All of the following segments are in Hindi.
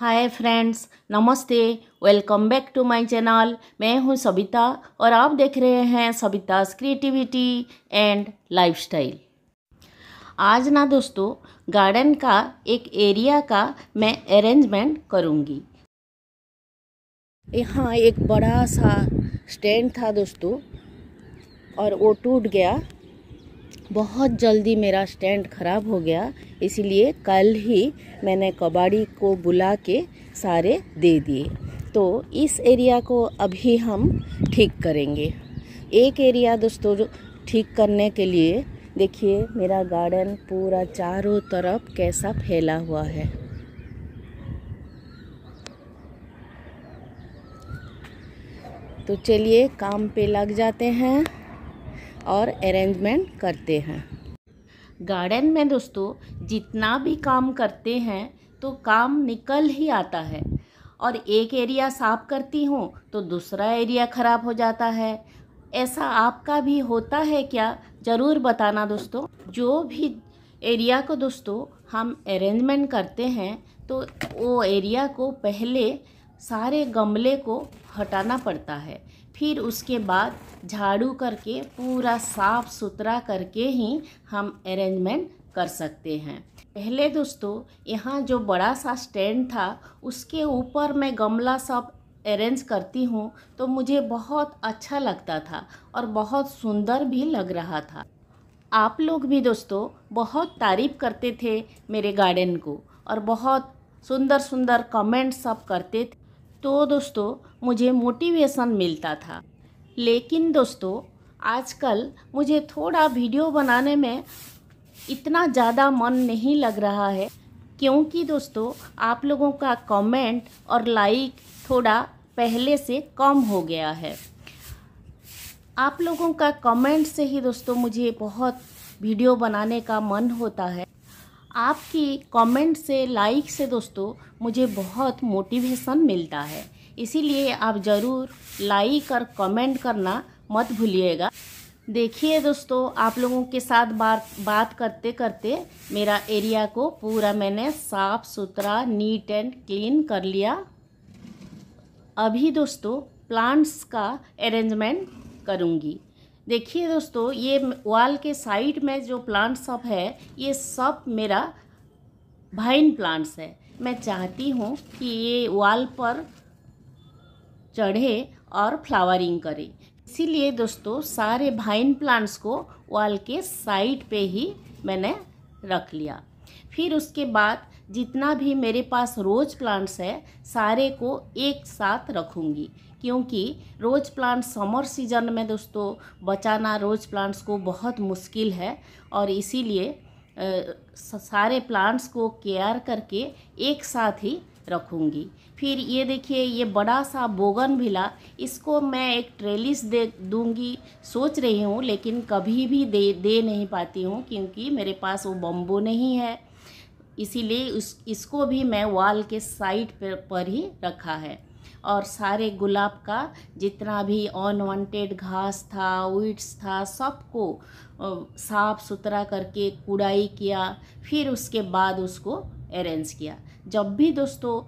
हाय फ्रेंड्स नमस्ते welcome back to my channel मैं हूं सविता और आप देख रहे हैं सविताज क्रिएटिविटी एंड लाइफस्टाइल आज ना दोस्तों गार्डन का एक एरिया का मैं अरेंजमेंट करूंगी यहाँ एक बड़ा सा स्टैंड था दोस्तों और वो टूट गया बहुत जल्दी मेरा स्टैंड ख़राब हो गया इसीलिए कल ही मैंने कबाड़ी को बुला के सारे दे दिए तो इस एरिया को अभी हम ठीक करेंगे एक एरिया दोस्तों ठीक करने के लिए देखिए मेरा गार्डन पूरा चारों तरफ कैसा फैला हुआ है तो चलिए काम पे लग जाते हैं और अरेंजमेंट करते हैं गार्डन में दोस्तों जितना भी काम करते हैं तो काम निकल ही आता है और एक एरिया साफ करती हूँ तो दूसरा एरिया ख़राब हो जाता है ऐसा आपका भी होता है क्या ज़रूर बताना दोस्तों जो भी एरिया को दोस्तों हम अरेंजमेंट करते हैं तो वो एरिया को पहले सारे गमले को हटाना पड़ता है फिर उसके बाद झाड़ू करके पूरा साफ़ सुथरा करके ही हम अरेंजमेंट कर सकते हैं पहले दोस्तों यहाँ जो बड़ा सा स्टैंड था उसके ऊपर मैं गमला सब अरेंज करती हूँ तो मुझे बहुत अच्छा लगता था और बहुत सुंदर भी लग रहा था आप लोग भी दोस्तों बहुत तारीफ़ करते थे मेरे गार्डन को और बहुत सुंदर सुंदर कमेंट सब करते थे तो दोस्तों मुझे मोटिवेशन मिलता था लेकिन दोस्तों आजकल मुझे थोड़ा वीडियो बनाने में इतना ज़्यादा मन नहीं लग रहा है क्योंकि दोस्तों आप लोगों का कमेंट और लाइक थोड़ा पहले से कम हो गया है आप लोगों का कमेंट से ही दोस्तों मुझे बहुत वीडियो बनाने का मन होता है आपकी कमेंट से लाइक से दोस्तों मुझे बहुत मोटिवेशन मिलता है इसीलिए आप ज़रूर लाइक और कमेंट करना मत भूलिएगा देखिए दोस्तों आप लोगों के साथ बात बात करते करते मेरा एरिया को पूरा मैंने साफ़ सुथरा नीट एंड क्लीन कर लिया अभी दोस्तों प्लांट्स का अरेंजमेंट करूँगी देखिए दोस्तों ये वॉल के साइड में जो प्लांट सब है ये सब मेरा भाइन प्लांट्स है मैं चाहती हूँ कि ये वॉल पर चढ़े और फ्लावरिंग करे इसीलिए दोस्तों सारे भाइन प्लांट्स को वॉल के साइड पे ही मैंने रख लिया फिर उसके बाद जितना भी मेरे पास रोज़ प्लांट्स है सारे को एक साथ रखूँगी क्योंकि रोज़ प्लांट समर सीजन में दोस्तों बचाना रोज़ प्लांट्स को बहुत मुश्किल है और इसीलिए सारे प्लांट्स को केयर करके एक साथ ही रखूँगी फिर ये देखिए ये बड़ा सा बोगन भिला इसको मैं एक ट्रेलिस दे दूँगी सोच रही हूँ लेकिन कभी भी दे दे नहीं पाती हूँ क्योंकि मेरे पास वो बम्बू नहीं है इसीलिए इस इसको भी मैं वॉल के साइड पर, पर ही रखा है और सारे गुलाब का जितना भी अनवांटेड घास था वीड्स था सबको साफ सुथरा करके कुड़ाई किया फिर उसके बाद उसको अरेंज किया जब भी दोस्तों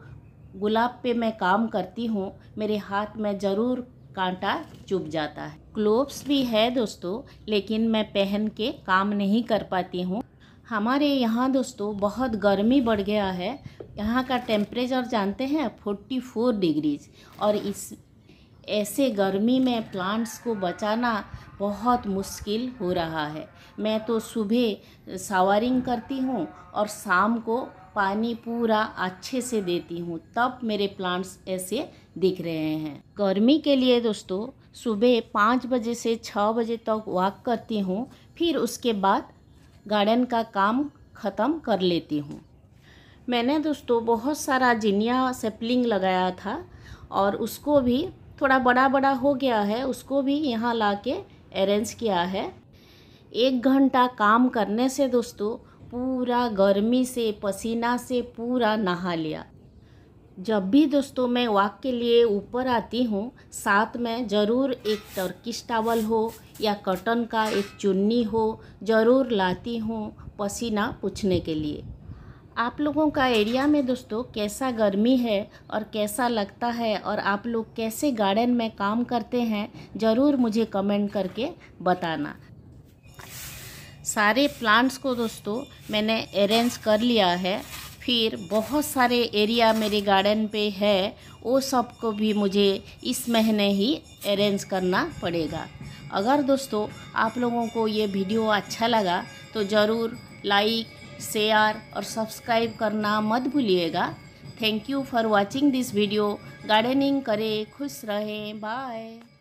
गुलाब पे मैं काम करती हूँ मेरे हाथ में ज़रूर कांटा चुभ जाता है ग्लोब्स भी है दोस्तों लेकिन मैं पहन के काम नहीं कर पाती हूँ हमारे यहाँ दोस्तों बहुत गर्मी बढ़ गया है यहाँ का टेम्परेचर जानते हैं फोर्टी फोर डिग्रीज और इस ऐसे गर्मी में प्लांट्स को बचाना बहुत मुश्किल हो रहा है मैं तो सुबह सावरिंग करती हूँ और शाम को पानी पूरा अच्छे से देती हूँ तब मेरे प्लांट्स ऐसे दिख रहे हैं गर्मी के लिए दोस्तों सुबह पाँच बजे से छः बजे तक वॉक करती हूँ फिर उसके बाद गार्डन का काम ख़त्म कर लेती हूँ मैंने दोस्तों बहुत सारा जिनिया सेपलिंग लगाया था और उसको भी थोड़ा बड़ा बड़ा हो गया है उसको भी यहाँ ला के अरेंज किया है एक घंटा काम करने से दोस्तों पूरा गर्मी से पसीना से पूरा नहा लिया जब भी दोस्तों मैं वॉक के लिए ऊपर आती हूँ साथ में ज़रूर एक टर्किश टावल हो या कॉटन का एक चुन्नी हो ज़रूर लाती हूँ पसीना पूछने के लिए आप लोगों का एरिया में दोस्तों कैसा गर्मी है और कैसा लगता है और आप लोग कैसे गार्डन में काम करते हैं ज़रूर मुझे कमेंट करके बताना सारे प्लांट्स को दोस्तों मैंने अरेंज कर लिया है फिर बहुत सारे एरिया मेरे गार्डन पे है वो सब को भी मुझे इस महीने ही अरेंज करना पड़ेगा अगर दोस्तों आप लोगों को ये वीडियो अच्छा लगा तो ज़रूर लाइक शेयर और सब्सक्राइब करना मत भूलिएगा thank you for watching this video gardening करें खुश रहें बाय